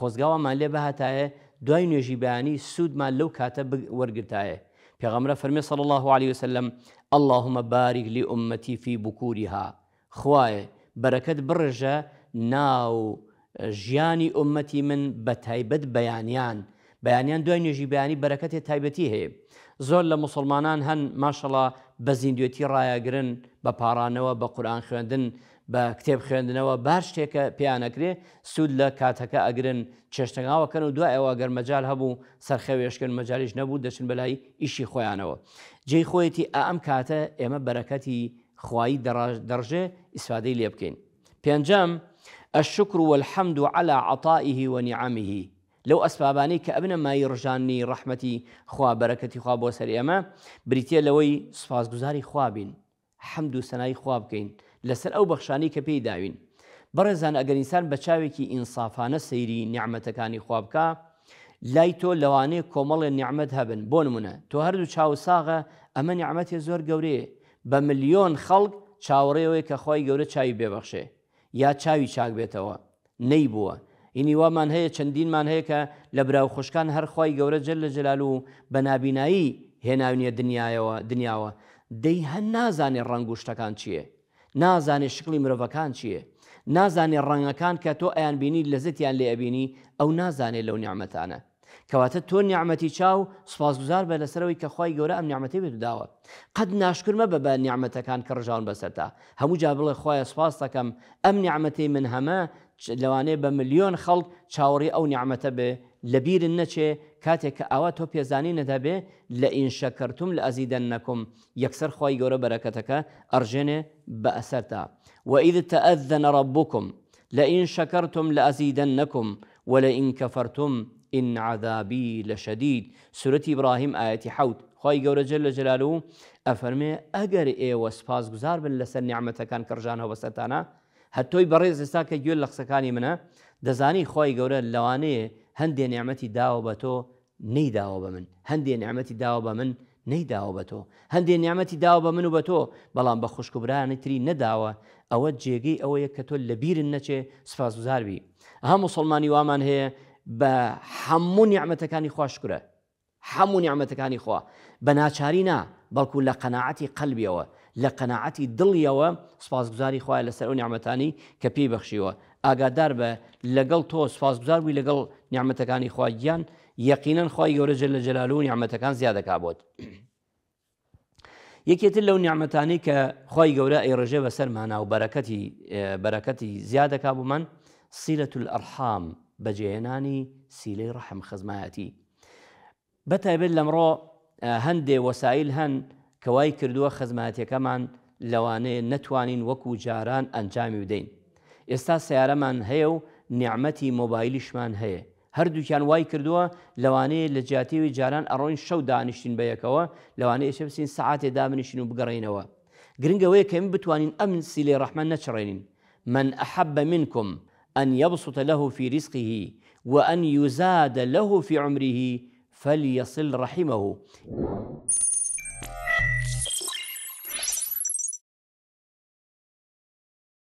خۆزگاوەمان لێ بەهاتایە دوای نوێژی بەیانی سوودمان لەو کاتە وەرگتایە پێغەمرە فەرمی صلی الله عليه وسلم اللهمە باریک لی عمەتی فی بکووریها خوایە بەرەکەت بڕژە ناو اه، ژیانی عمەتی من بە تایبەت بەیانیان بەیانیان دوای نوێژی بەیانی بەرەکەتی تایبەتی هەیە زۆر لە مسلمانان هەن ماشەڵا بە زیندوێتی ڕایەگرن بە پارانەوە بە قورآان خوێندن بە کتێب خوێندنەوە بار شتێکە پیانەکرێ سوود لە کاتەکە ئەگرن چێشتەناوەکەن و دوای ئەوە گەرمەجال هەبوو سەرخەوێشکن مەجاریش نەبوو دەچن بەلای ئیشی خۆیانەوە. جێی خۆیەتی ئەم کاتە ئێمە بەرەکەتی خوایی دەڕژێ ئیسفادەی لێ بکەین. پێنجەم ئەشکر والحەمد و على عطائه وەنیعامیه. لەو ئەسبابانەی کە ئەبنە مای ڕژاننی ڕەحمەتی خوا بەرەکەتی خوا بۆ سەر ئێمە بریتە لەوەی سپاسگوزاری خوابین. حەمد و سنایی خواب بکەین. لەسەر ئەو بەخشانی کە پێی داوین بەڕێزان ئەگەنیسان بە چاوێکی ئینسافانە سەیری نیعممەتەکانی خوابکە لای تۆ لەوانەیە کۆمەڵێ نیعممەد هەبن بۆ نمونە تۆ هەردوو چاوساغە ئەمە نیعممەتی زۆر گەورەیە بە میلیۆن خەڵک چاوەڕێەوەی کە خۆی گەورە چاوی بێبەخشێ یا چاوی چاک بێتەوە نەی بووە ئینیوامان هەیە چەندینمان هەیە کە لە براو خوشکان هەرخوای گەورە جل لە جلال و بەنابینایی هێناونیە دنیاەوە دنیاوە دەی هەن نازانێ ڕنگ و شتەکان چییە نازانێ شکلی مرۆڤەکان چییە؟ نازانێ ڕەنگەکان کە تۆ ئەیان بینی لە زتیان لێ ئەبینی ئەو نازانێت لەو نیعممەتانە. کەواتە تۆ نیعممەتی چاو سپاسگوزار بە لەسەرەوەی کە خی گەورە ئەم نیعممەتی بداوە. قەت ناشکرمە بە بە نیعممەتەکان کە ڕژان بەسەرتا. هەموو جا بڵێ خۆیان سپاس دەکەم ئەم نیعممەتی من هەمە لوانه به مليون خلق چاوري او نعمت به لبير نچه كاته كه اوا تو پيزاني نده به ل ان شكرتم لازيدنكم يكسر خوي گوره بركتك ارجنه باثرتا واذا تاذن ربكم لئن شكرتم لازيدنكم ولئن كفرتم ان عذابي لشديد سوره ابراهيم ايه حوت خوي گور جل جلالو افرمي اگر اي واسفاز گزار بن لس نعمت كان كرجانه وستانه هەتۆی بەڕێز ئێستا کە گوێل لە قسەکانی منە دەزانی خی گەورە لەوانەیە هەندێ نعممەتی داوە بە تۆ نەیداوە بە من هەندێ نعممەتی داوە بە من نەیداوە بە تۆ هەندێ نعممەتی داوە بە من و بە تۆ بەڵام بە خوشکبرانی تری نەداوە ئەوە جێگەی ئەوەیە کە تۆ لە بیرن نەچێ سپاس وزاروی هەموو سلمانی وامان هەیە بە هەموو نیعممەتەکانی خوشکرە هەموو نیعممەتەکانی خوا بە ناچاری نا بەڵکو لە قەنەعەتی قەلبیەوە لە قەنەعەتی دڵیەوە سپاسگوزاری خوای لەسەر ئەو نیعممەتانی کە پێی بەخشیوە ئاگادار بە لەگەڵ تۆ سپاسگوزار بووی لەگەڵ نیعممەتەکانی خوایان یەقینەن خی گەورەجە لە جەلالو نیعممەتەکان زیادەکا بۆت. یەکێتر لەو نیعممەتانی کە خی گەورە ئێڕژێ بەسەر ماناو بەرەکەتی بەرەکەتی زیادەکا بمان سیلەت الئەرحام بەجێهێنانی سیلەی ڕەحم خزمایەتی بەتایبێت هندي آه، وسائل هن كواي کەوای کردووە خزمەتەکەمان لواني نتوانين وكو جاران ئەنجامی ودەین استا سیارەمان هەیە و نیعممەتی مۆبایلیشمان هەیە هەردووکیان وای کردووە لەوانەیە لە جیاتیوی جاران ئەڕۆین شەو دانیشتین بەیەکەوە لەوانەیە شە بسین سعاتێ دامنیشین و بگەڕینەوە گرنگەوەی کم بتوانین ئەم سیلێ رحمان نەچڕێنین من أحب منكم أن يبسط له في رزقه وأن يزاد له في عمره فليصل رحمه